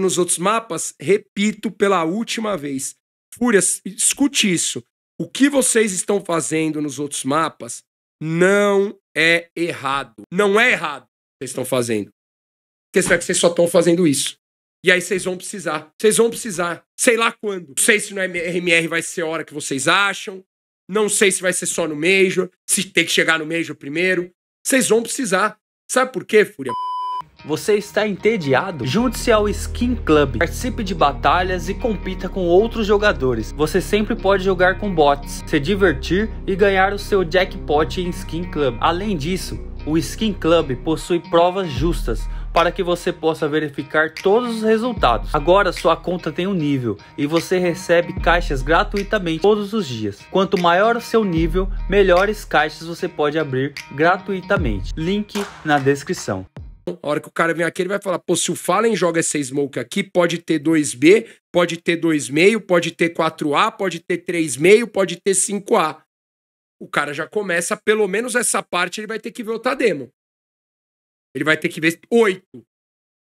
nos outros mapas, repito pela última vez. Fúrias, escute isso. O que vocês estão fazendo nos outros mapas não é errado. Não é errado o que vocês estão fazendo. Porque será que vocês só estão fazendo isso. E aí vocês vão precisar. Vocês vão precisar. Sei lá quando. Não sei se no RMR vai ser a hora que vocês acham. Não sei se vai ser só no Major. Se tem que chegar no Major primeiro. Vocês vão precisar. Sabe por quê, Fúria? Você está entediado? Junte-se ao Skin Club, participe de batalhas e compita com outros jogadores. Você sempre pode jogar com bots, se divertir e ganhar o seu jackpot em Skin Club. Além disso, o Skin Club possui provas justas para que você possa verificar todos os resultados. Agora sua conta tem um nível e você recebe caixas gratuitamente todos os dias. Quanto maior o seu nível, melhores caixas você pode abrir gratuitamente. Link na descrição. A hora que o cara vem aqui, ele vai falar: pô, se o Fallen joga essa smoke aqui, pode ter 2B, pode ter 2,5, pode ter 4A, pode ter 3,5, pode ter 5A. O cara já começa, pelo menos essa parte, ele vai ter que ver outra demo. Ele vai ter que ver 8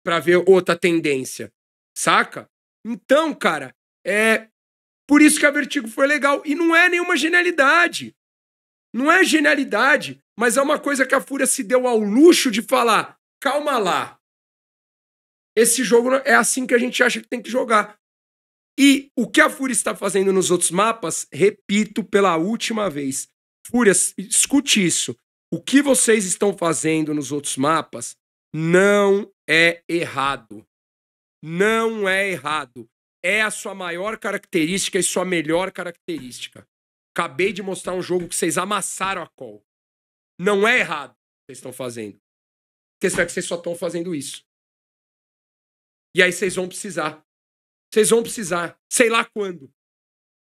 para ver outra tendência. Saca? Então, cara, é por isso que a Vertigo foi legal. E não é nenhuma genialidade. Não é genialidade, mas é uma coisa que a Fúria se deu ao luxo de falar calma lá. Esse jogo é assim que a gente acha que tem que jogar. E o que a Fúria está fazendo nos outros mapas, repito pela última vez. Fúria, escute isso. O que vocês estão fazendo nos outros mapas não é errado. Não é errado. É a sua maior característica e sua melhor característica. Acabei de mostrar um jogo que vocês amassaram a call. Não é errado o que vocês estão fazendo. Porque será que vocês só estão fazendo isso. E aí vocês vão precisar. Vocês vão precisar. Sei lá quando.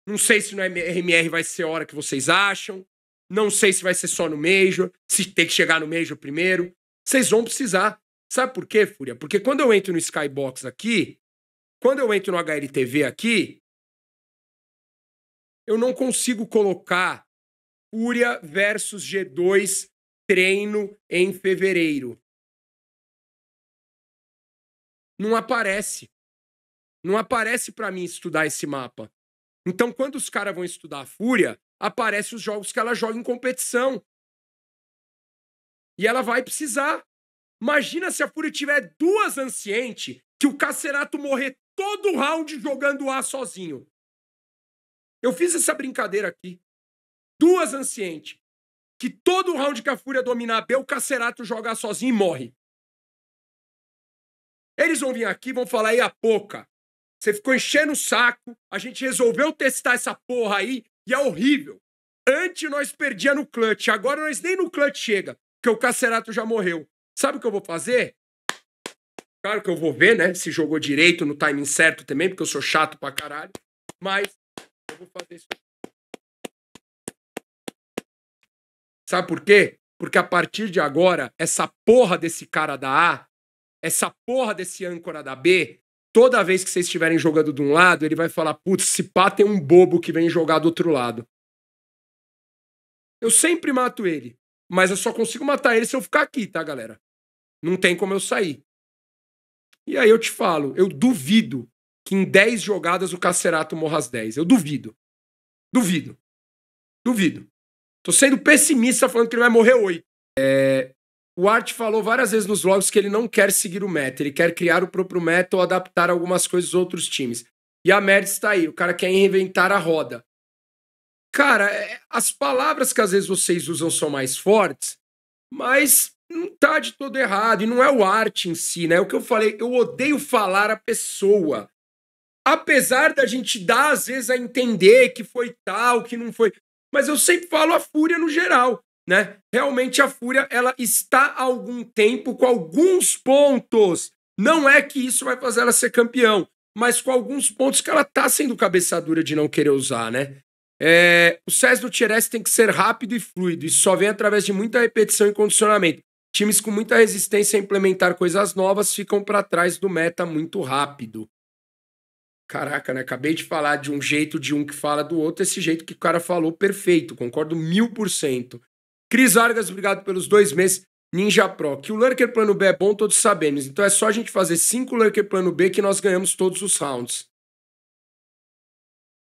Não sei se no MR vai ser a hora que vocês acham. Não sei se vai ser só no Major. Se tem que chegar no Major primeiro. Vocês vão precisar. Sabe por quê, Fúria? Porque quando eu entro no Skybox aqui, quando eu entro no HLTV aqui, eu não consigo colocar Fúria versus G2 treino em fevereiro não aparece. Não aparece para mim estudar esse mapa. Então, quando os caras vão estudar a Fúria, aparecem os jogos que ela joga em competição. E ela vai precisar. Imagina se a Fúria tiver duas Anciente, que o Cacerato morrer todo round jogando A sozinho. Eu fiz essa brincadeira aqui. Duas Anciente, que todo round que a Fúria dominar B, o Cacerato joga A sozinho e morre. Eles vão vir aqui vão falar aí a pouca. Você ficou enchendo o saco, a gente resolveu testar essa porra aí e é horrível. Antes nós perdia no clutch, agora nós nem no clutch chega, porque o Cacerato já morreu. Sabe o que eu vou fazer? Claro que eu vou ver, né? Se jogou direito no timing certo também, porque eu sou chato pra caralho. Mas eu vou fazer isso. Sabe por quê? Porque a partir de agora, essa porra desse cara da A essa porra desse âncora da B, toda vez que vocês estiverem jogando de um lado, ele vai falar: putz, se pá, tem um bobo que vem jogar do outro lado. Eu sempre mato ele, mas eu só consigo matar ele se eu ficar aqui, tá, galera? Não tem como eu sair. E aí eu te falo, eu duvido que em 10 jogadas o Cacerato morra as 10. Eu duvido. Duvido. Duvido. Tô sendo pessimista falando que ele vai morrer 8. É, o Art falou várias vezes nos vlogs que ele não quer seguir o meta, ele quer criar o próprio meta ou adaptar algumas coisas a outros times. E a merda está aí, o cara quer reinventar a roda. Cara, é, as palavras que às vezes vocês usam são mais fortes, mas não tá de todo errado. E não é o arte em si, né? É o que eu falei, eu odeio falar a pessoa. Apesar da gente dar, às vezes, a entender que foi tal, que não foi. Mas eu sempre falo a fúria no geral né? Realmente a Fúria ela está há algum tempo com alguns pontos. Não é que isso vai fazer ela ser campeão, mas com alguns pontos que ela está sendo cabeça dura de não querer usar, né? É, o César do Tieres tem que ser rápido e fluido, isso só vem através de muita repetição e condicionamento. Times com muita resistência a implementar coisas novas ficam para trás do meta muito rápido. Caraca, né? Acabei de falar de um jeito de um que fala do outro, esse jeito que o cara falou, perfeito, concordo mil por cento. Cris Vargas, obrigado pelos dois meses. Ninja Pro, que o Lurker Plano B é bom, todos sabemos. Então é só a gente fazer cinco Lurker Plano B que nós ganhamos todos os rounds.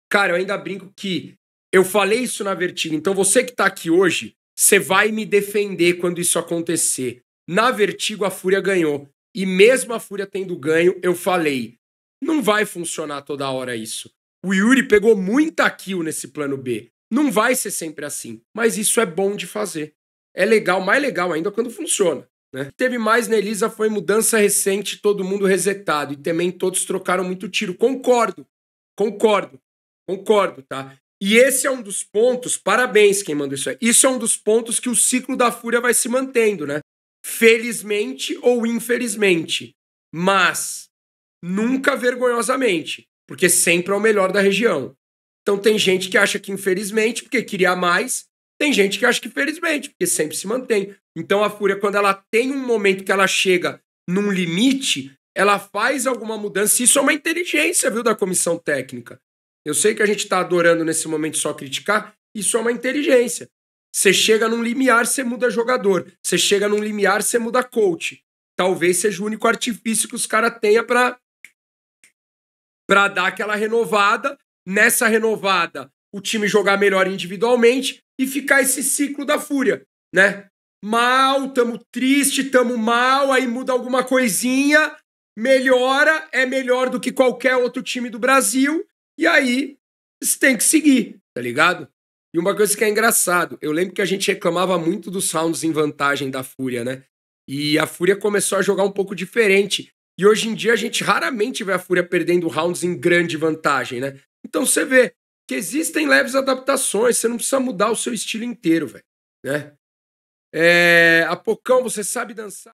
Cara, eu ainda brinco que eu falei isso na Vertigo, então você que tá aqui hoje, você vai me defender quando isso acontecer. Na Vertigo, a Fúria ganhou. E mesmo a Fúria tendo ganho, eu falei: não vai funcionar toda hora isso. O Yuri pegou muita kill nesse plano B. Não vai ser sempre assim, mas isso é bom de fazer. É legal, mais legal ainda quando funciona. Né? Teve mais na né, Elisa foi mudança recente, todo mundo resetado e também todos trocaram muito tiro. Concordo, concordo, concordo, tá? E esse é um dos pontos, parabéns quem mandou isso aí. Isso é um dos pontos que o ciclo da fúria vai se mantendo, né? Felizmente ou infelizmente, mas nunca vergonhosamente, porque sempre é o melhor da região. Então tem gente que acha que infelizmente, porque queria mais, tem gente que acha que felizmente, porque sempre se mantém. Então a fúria, quando ela tem um momento que ela chega num limite, ela faz alguma mudança. Isso é uma inteligência, viu, da comissão técnica. Eu sei que a gente está adorando nesse momento só criticar, isso é uma inteligência. Você chega num limiar, você muda jogador. Você chega num limiar, você muda coach. Talvez seja o único artifício que os caras tenha para para dar aquela renovada nessa renovada, o time jogar melhor individualmente e ficar esse ciclo da fúria, né? Mal, tamo triste, tamo mal, aí muda alguma coisinha, melhora, é melhor do que qualquer outro time do Brasil, e aí você tem que seguir, tá ligado? E uma coisa que é engraçado, eu lembro que a gente reclamava muito dos rounds em vantagem da Fúria, né? E a Fúria começou a jogar um pouco diferente. E hoje em dia a gente raramente vê a Fúria perdendo rounds em grande vantagem, né? Então você vê que existem leves adaptações, você não precisa mudar o seu estilo inteiro, velho. Né? É, a Pocão, você sabe dançar.